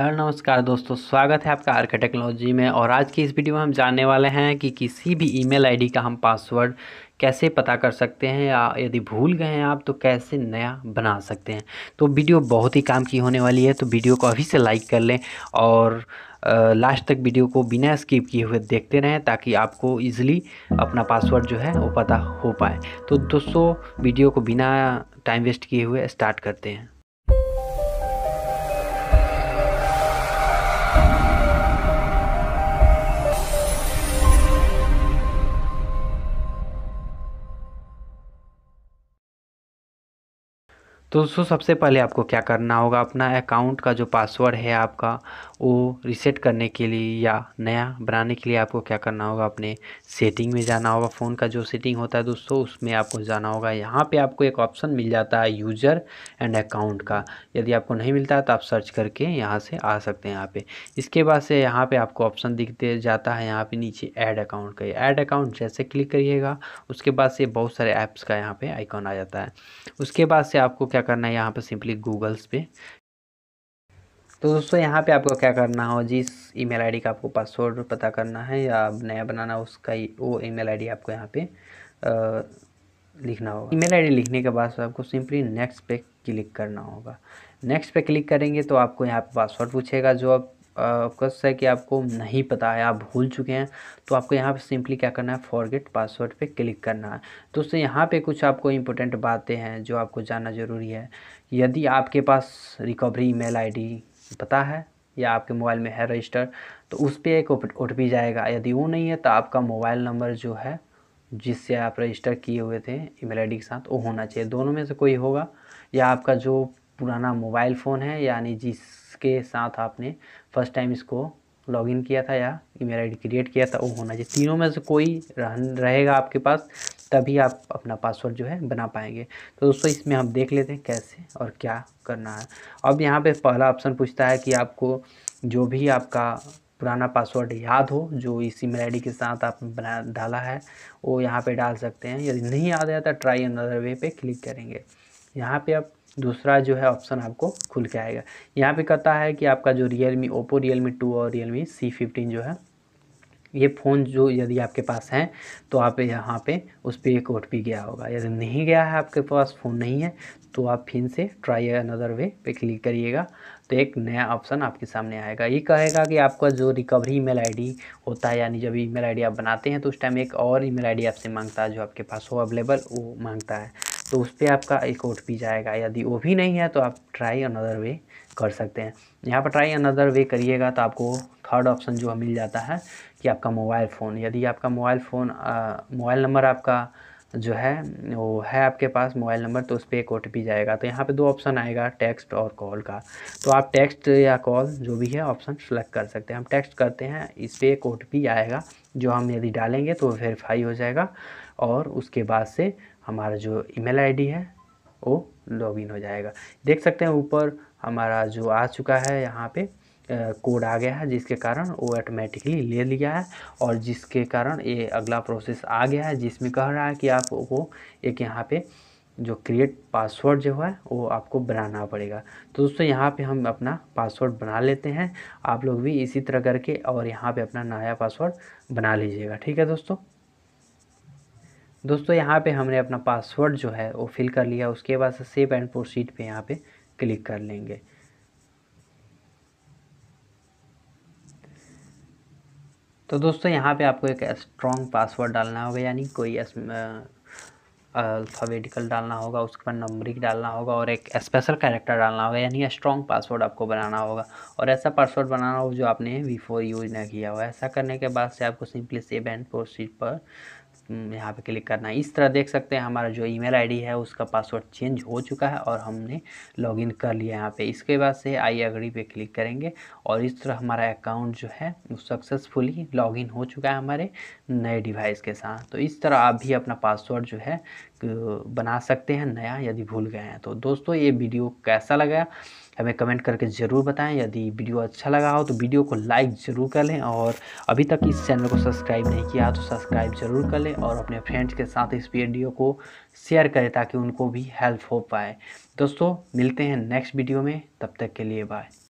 hello नमस्कार दोस्तों स्वागत है आपका आर्के टेक्नोलॉजी में और आज की इस वीडियो में हम जानने वाले हैं कि किसी भी ईमेल आईडी का हम पासवर्ड कैसे पता कर सकते हैं या यदि भूल गए हैं आप तो कैसे नया बना सकते हैं तो वीडियो बहुत ही काम की होने वाली है तो वीडियो को अभी से लाइक कर लें और लास्ट तक वीडियो को बिना स्किप किए हुए देखते रहें ताकि आपको ईजिली अपना पासवर्ड जो है वो पता हो पाए तो दोस्तों वीडियो को बिना टाइम वेस्ट किए हुए स्टार्ट करते हैं तो दोस्तों सबसे पहले आपको क्या करना होगा अपना अकाउंट का जो पासवर्ड है आपका वो रिसेट करने के लिए या नया बनाने के लिए आपको क्या करना होगा अपने सेटिंग में जाना होगा फ़ोन का जो सेटिंग होता है दोस्तों उसमें आपको जाना होगा यहाँ पे आपको एक ऑप्शन मिल जाता है यूज़र एंड अकाउंट का यदि आपको नहीं मिलता है तो आप सर्च करके यहाँ से आ सकते हैं यहाँ पर इसके बाद से यहाँ पर आपको ऑप्शन दिखते जाता है यहाँ पर नीचे ऐड अकाउंट का ऐड अकाउंट जैसे क्लिक करिएगा उसके बाद से बहुत सारे ऐप्स का यहाँ पर आइकॉन आ जाता है उसके बाद से आपको क्या क्या करना है यहाँ पे सिंपली गूगल्स पे तो दोस्तों यहाँ पे आपको क्या करना हो जिस ईमेल आईडी का आपको पासवर्ड पता करना है या नया बनाना उसका वो ईमेल आईडी आपको यहाँ पे लिखना होगा ईमेल आईडी लिखने के बाद आपको सिंपली नेक्स्ट पे क्लिक करना होगा नेक्स्ट पे क्लिक करेंगे तो आपको यहाँ पे पासवर्ड पूछेगा जो आप कस है कि आपको नहीं पता है आप भूल चुके हैं तो आपको यहाँ पर सिंपली क्या करना है फॉरगेट पासवर्ड पे क्लिक करना है दोस्तों यहाँ पे कुछ आपको इंपॉर्टेंट बातें हैं जो आपको जानना ज़रूरी है यदि आपके पास रिकवरी ईमेल आईडी पता है या आपके मोबाइल में है रजिस्टर तो उस पर एक ओ जाएगा यदि वो नहीं है तो आपका मोबाइल नंबर जो है जिससे आप रजिस्टर किए हुए थे ई मेल के साथ वो होना चाहिए दोनों में से कोई होगा या आपका जो पुराना मोबाइल फ़ोन है यानी जिसके साथ आपने फर्स्ट टाइम इसको लॉगिन किया था या ईमेल आईडी क्रिएट किया था वो होना चाहिए तीनों में से कोई रहेगा आपके पास तभी आप अपना पासवर्ड जो है बना पाएंगे तो दोस्तों इसमें हम देख लेते हैं कैसे और क्या करना है अब यहाँ पे पहला ऑप्शन पूछता है कि आपको जो भी आपका पुराना पासवर्ड याद हो जो इस ईमेल आईडी के साथ आपने बना डाला है वो यहाँ पर डाल सकते हैं यदि नहीं याद आया तो ट्राई अनदर वे पर क्लिक करेंगे यहाँ पर आप दूसरा जो है ऑप्शन आपको खुल के आएगा यहाँ पे कहता है कि आपका जो Realme Oppo Realme two और रियल मी सी फिफ्टीन जो है ये फ़ोन जो यदि आपके पास हैं तो आप यहाँ पे उस पर एक ओ गया होगा यदि नहीं गया है आपके पास फ़ोन नहीं है तो आप फिर से ट्राई अनदर वे पे क्लिक करिएगा तो एक नया ऑप्शन आपके सामने आएगा ये कहेगा कि आपका जो रिकवरी ईमेल आईडी होता है यानी जब ईमेल आईडी आप बनाते हैं तो उस टाइम एक और ईमेल आईडी आपसे मांगता है जो आपके पास हो अवेलेबल वो मांगता है तो उस पर आपका एक ओ जाएगा यदि वो भी नहीं है तो आप ट्राई अनदर वे कर सकते हैं यहाँ पर ट्राई अनदर वे करिएगा तो आपको थर्ड ऑप्शन जो मिल जाता है कि आपका मोबाइल फ़ोन यदि आपका मोबाइल फ़ोन मोबाइल नंबर आपका जो है वो है आपके पास मोबाइल नंबर तो उस पर एक ओ जाएगा तो यहाँ पे दो ऑप्शन आएगा टेक्स्ट और कॉल का तो आप टेक्स्ट या कॉल जो भी है ऑप्शन सेलेक्ट कर सकते हैं हम टेक्स्ट करते हैं इस पर एक ओ आएगा जो हम यदि डालेंगे तो वेरीफाई हो जाएगा और उसके बाद से हमारा जो ईमेल आईडी है वो लॉगिन हो जाएगा देख सकते हैं ऊपर हमारा जो आ चुका है यहाँ पे कोड आ गया है जिसके कारण वो ऑटोमेटिकली ले लिया है और जिसके कारण ये अगला प्रोसेस आ गया है जिसमें कह रहा है कि आपको एक यहाँ पे जो क्रिएट पासवर्ड जो है वो आपको बनाना पड़ेगा तो दोस्तों यहाँ पे हम अपना पासवर्ड बना लेते हैं आप लोग भी इसी तरह करके और यहाँ पे अपना नया पासवर्ड बना लीजिएगा ठीक है दोस्तों दोस्तों यहाँ पे हमने अपना पासवर्ड जो है वो फिल कर लिया उसके बाद से सेव एंड प्रोसीड पे यहाँ पे क्लिक कर लेंगे तो दोस्तों यहाँ पे आपको एक स्ट्रॉन्ग पासवर्ड डालना होगा यानी कोई अल्फ़ाबेटिकल डालना होगा उसके बाद नंबरिक डालना होगा और एक स्पेशल कैरेक्टर डालना होगा यानी स्ट्रॉन्ग पासवर्ड आपको बनाना होगा और ऐसा पासवर्ड बनाना होगा जो आपने बिफोर यूज ना किया हो ऐसा करने के बाद से आपको सिंपली सेव एंड प्रोसीड पर हम्म, यहाँ पे क्लिक करना है इस तरह देख सकते हैं हमारा जो ईमेल आईडी है उसका पासवर्ड चेंज हो चुका है और हमने लॉगिन कर लिया यहाँ पे इसके बाद से आई अगड़ी पे क्लिक करेंगे और इस तरह हमारा अकाउंट जो है सक्सेसफुली लॉगिन हो चुका है हमारे नए डिवाइस के साथ तो इस तरह आप भी अपना पासवर्ड जो है बना सकते हैं नया यदि भूल गए हैं तो दोस्तों ये वीडियो कैसा लगा हमें कमेंट करके ज़रूर बताएं यदि वीडियो अच्छा लगा हो तो वीडियो को लाइक ज़रूर कर लें और अभी तक इस चैनल को सब्सक्राइब नहीं किया तो सब्सक्राइब ज़रूर कर लें और अपने फ्रेंड्स के साथ इस वीडियो को शेयर करें ताकि उनको भी हेल्प हो पाए दोस्तों मिलते हैं नेक्स्ट वीडियो में तब तक के लिए बाय